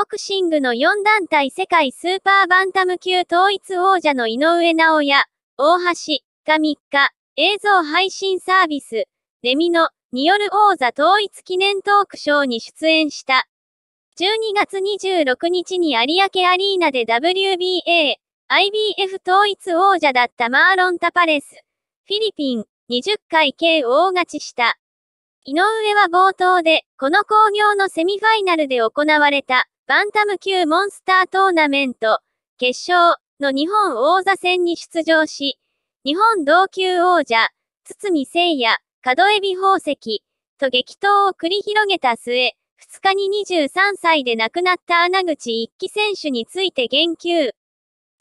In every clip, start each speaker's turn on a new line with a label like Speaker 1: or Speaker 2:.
Speaker 1: ボクシングの4団体世界スーパーバンタム級統一王者の井上直也、大橋、が3日、映像配信サービス、レミノ、による王座統一記念トークショーに出演した。12月26日に有明アリーナで WBA、IBF 統一王者だったマーロン・タパレス、フィリピン、20回 k 大勝ちした。井上は冒頭で、この興行のセミファイナルで行われた、バンタム級モンスタートーナメント、決勝の日本王座戦に出場し、日本同級王者、堤聖也、角エビ宝石、と激闘を繰り広げた末、2日に23歳で亡くなった穴口一騎選手について言及。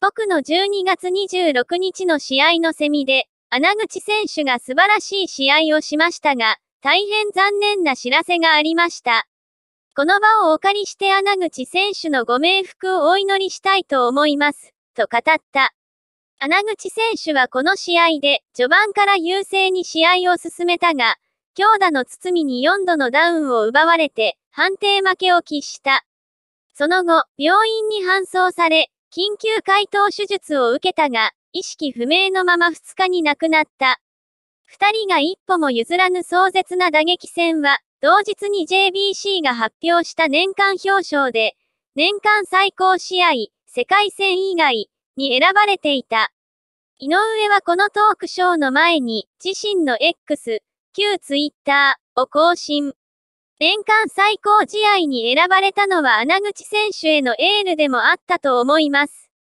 Speaker 1: 僕の12月26日の試合のセミで、穴口選手が素晴らしい試合をしましたが、大変残念な知らせがありました。この場をお借りして穴口選手のご冥福をお祈りしたいと思います、と語った。穴口選手はこの試合で序盤から優勢に試合を進めたが、強打の包みに4度のダウンを奪われて判定負けを喫した。その後、病院に搬送され、緊急回答手術を受けたが、意識不明のまま2日に亡くなった。2人が一歩も譲らぬ壮絶な打撃戦は、同日に JBC が発表した年間表彰で、年間最高試合、世界戦以外に選ばれていた。井上はこのトークショーの前に、自身の X、旧 Twitter を更新。年間最高試合に選ばれたのは穴口選手へのエールでもあったと思います。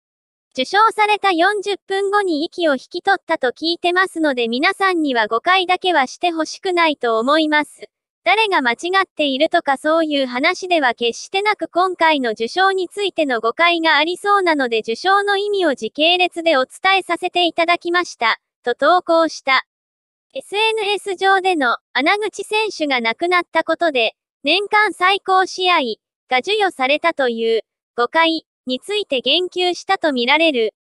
Speaker 1: 受賞された40分後に息を引き取ったと聞いてますので皆さんには誤解だけはしてほしくないと思います。誰が間違っているとかそういう話では決してなく今回の受賞についての誤解がありそうなので受賞の意味を時系列でお伝えさせていただきました、と投稿した。SNS 上での穴口選手が亡くなったことで、年間最高試合が授与されたという誤解について言及したとみられる